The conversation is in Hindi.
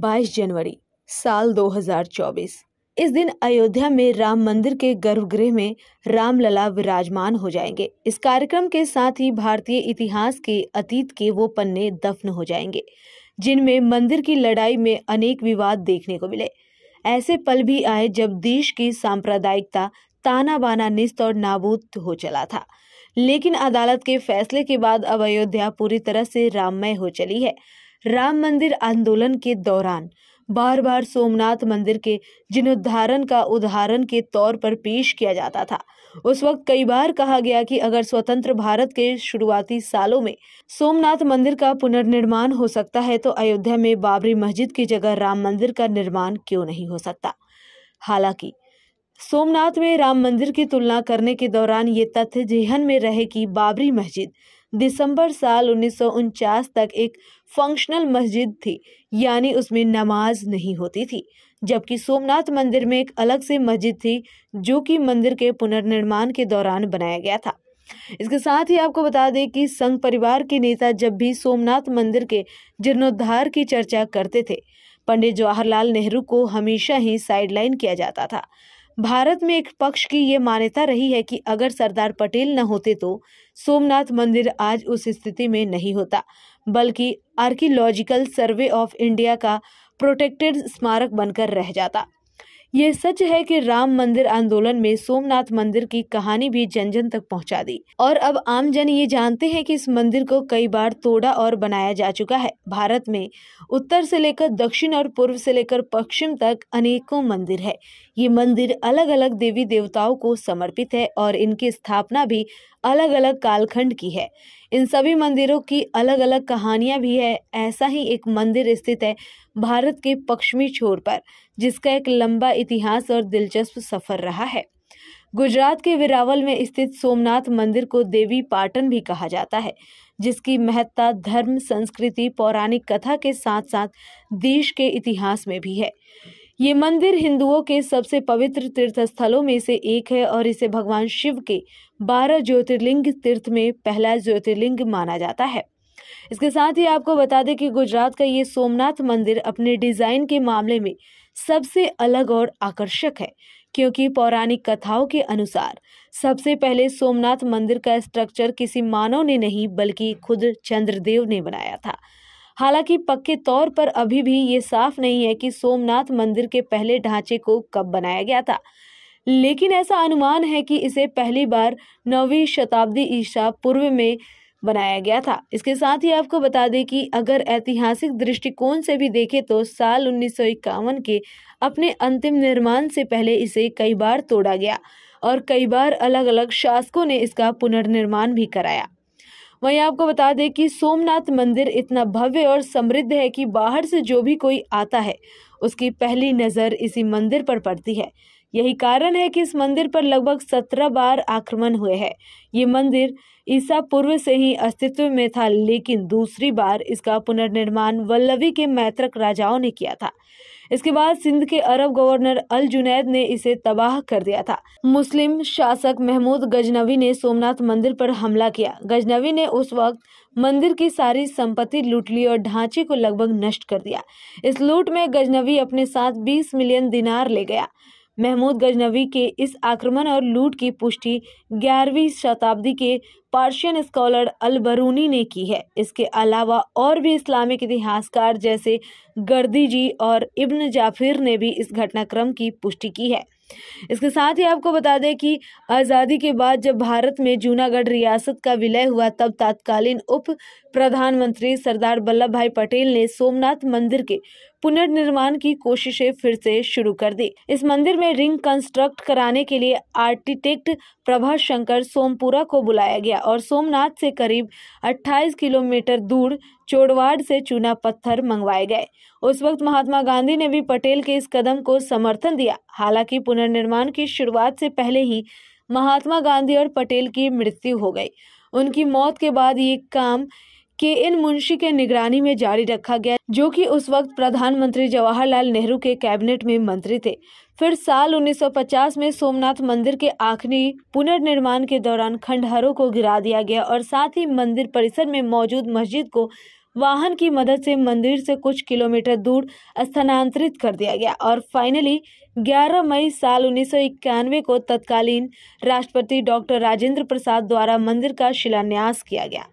22 जनवरी साल 2024 इस दिन अयोध्या में राम मंदिर के गर्भगृह में रामलला विराजमान हो जाएंगे इस कार्यक्रम के साथ ही भारतीय इतिहास के अतीत के वो पन्ने दफन हो जाएंगे जिनमें मंदिर की लड़ाई में अनेक विवाद देखने को मिले ऐसे पल भी आए जब देश की सांप्रदायिकता ताना बाना निस्त और नाबूद हो चला था लेकिन अदालत के फैसले के बाद अब अयोध्या पूरी तरह से राममय हो चली है राम मंदिर आंदोलन के दौरान बार बार सोमनाथ मंदिर के जीर्णोद्धारण का उदाहरण के तौर पर पेश किया जाता था उस वक्त कई बार कहा गया कि अगर स्वतंत्र भारत के शुरुआती सालों में सोमनाथ मंदिर का पुनर्निर्माण हो सकता है तो अयोध्या में बाबरी मस्जिद की जगह राम मंदिर का निर्माण क्यों नहीं हो सकता हालांकि सोमनाथ में राम मंदिर की तुलना करने के दौरान ये तथ्य जेहन में रहे कि बाबरी मस्जिद दिसंबर साल उन्नीस तक एक फंक्शनल मस्जिद थी यानी उसमें नमाज नहीं होती थी जबकि सोमनाथ मंदिर में एक अलग से मस्जिद थी जो कि मंदिर के पुनर्निर्माण के दौरान बनाया गया था इसके साथ ही आपको बता दें कि संघ परिवार के नेता जब भी सोमनाथ मंदिर के जीर्णोद्धार की चर्चा करते थे पंडित जवाहरलाल नेहरू को हमेशा ही साइडलाइन किया जाता था भारत में एक पक्ष की ये मान्यता रही है कि अगर सरदार पटेल न होते तो सोमनाथ मंदिर आज उस स्थिति में नहीं होता बल्कि आर्कियोलॉजिकल सर्वे ऑफ इंडिया का प्रोटेक्टेड स्मारक बनकर रह जाता ये सच है कि राम मंदिर आंदोलन में सोमनाथ मंदिर की कहानी भी जन जन तक पहुंचा दी और अब आम जन ये जानते हैं कि इस मंदिर को कई बार तोड़ा और बनाया जा चुका है भारत में उत्तर से लेकर दक्षिण और पूर्व से लेकर पश्चिम तक अनेकों मंदिर है ये मंदिर अलग अलग देवी देवताओं को समर्पित है और इनकी स्थापना भी अलग अलग कालखंड की है इन सभी मंदिरों की अलग अलग कहानियां भी है ऐसा ही एक मंदिर स्थित है भारत के पश्चिमी छोर पर जिसका एक लंबा इतिहास और दिलचस्प सफर रहा है गुजरात के विरावल में स्थित सोमनाथ मंदिर को देवी पाटन भी कहा जाता है जिसकी महत्ता धर्म संस्कृति पौराणिक कथा के साथ साथ देश के इतिहास में भी है ये मंदिर हिंदुओं के सबसे पवित्र तीर्थ स्थलों में से एक है और इसे भगवान शिव के बारह ज्योतिर्लिंग तीर्थ में पहला ज्योतिर्लिंग माना जाता है इसके साथ ही आपको बता दें कि गुजरात का ये सोमनाथ मंदिर अपने डिज़ाइन के मामले में सबसे अलग और आकर्षक है क्योंकि पौराणिक कथाओं के अनुसार सबसे पहले सोमनाथ मंदिर का स्ट्रक्चर किसी मानव ने नहीं बल्कि खुद चंद्रदेव ने बनाया था हालांकि पक्के तौर पर अभी भी ये साफ नहीं है कि सोमनाथ मंदिर के पहले ढांचे को कब बनाया गया था लेकिन ऐसा अनुमान है कि इसे पहली बार नौवीं शताब्दी ईसा पूर्व में बनाया गया था इसके साथ ही आपको बता दें कि अगर ऐतिहासिक दृष्टिकोण से भी देखें तो साल उन्नीस के अपने अंतिम निर्माण से पहले इसे कई बार तोड़ा गया और कई बार अलग अलग शासकों ने इसका पुनर्निर्माण भी कराया वहीं आपको बता दें कि सोमनाथ मंदिर इतना भव्य और समृद्ध है कि बाहर से जो भी कोई आता है उसकी पहली नज़र इसी मंदिर पर पड़ती है यही कारण है कि इस मंदिर पर लगभग सत्रह बार आक्रमण हुए हैं ये मंदिर ईसा पूर्व से ही अस्तित्व में था लेकिन दूसरी बार इसका पुनर्निर्माण वल्लवी के मैत्रक राजाओं ने किया था इसके बाद सिंध के अरब गवर्नर अल जुनैद ने इसे तबाह कर दिया था मुस्लिम शासक महमूद गजनवी ने सोमनाथ मंदिर पर हमला किया गजनवी ने उस वक्त मंदिर की सारी संपत्ति लूट ली और ढांचे को लगभग नष्ट कर दिया इस लूट में गजनवी अपने साथ 20 मिलियन दिनार ले गया महमूद गजनवी के इस आक्रमण और लूट की पुष्टि ग्यारहवीं शताब्दी के पार्शियन स्कॉलर अलबरूनी ने की है इसके अलावा और भी इस्लामिक इतिहासकार जैसे गर्दी जी और इब्न जाफिर ने भी इस घटनाक्रम की पुष्टि की है इसके साथ ही आपको बता दें कि आज़ादी के बाद जब भारत में जूनागढ़ रियासत का विलय हुआ तब तात्कालीन उप प्रधानमंत्री सरदार वल्लभ भाई पटेल ने सोमनाथ मंदिर के पुनर्निर्माण की कोशिशें फिर से शुरू कर दी इस मंदिर में रिंग कंस्ट्रक्ट कराने के लिए आर्किटेक्ट प्रभा शंकर सोमपुरा को बुलाया गया और सोमनाथ से करीब 28 किलोमीटर दूर चोड़वाड़ से चूना पत्थर मंगवाए गए उस वक्त महात्मा गांधी ने भी पटेल के इस कदम को समर्थन दिया हालांकि पुनर्निर्माण की शुरुआत से पहले ही महात्मा गांधी और पटेल की मृत्यु हो गई उनकी मौत के बाद ये काम के इन मुंशी के निगरानी में जारी रखा गया जो कि उस वक्त प्रधानमंत्री जवाहरलाल नेहरू के कैबिनेट में मंत्री थे फिर साल 1950 में सोमनाथ मंदिर के आखिरी पुनर्निर्माण के दौरान खंडहरों को गिरा दिया गया और साथ ही मंदिर परिसर में मौजूद मस्जिद को वाहन की मदद से मंदिर से कुछ किलोमीटर दूर स्थानांतरित कर दिया गया और फाइनली 11 मई साल उन्नीस को तत्कालीन राष्ट्रपति डॉक्टर राजेंद्र प्रसाद द्वारा मंदिर का शिलान्यास किया गया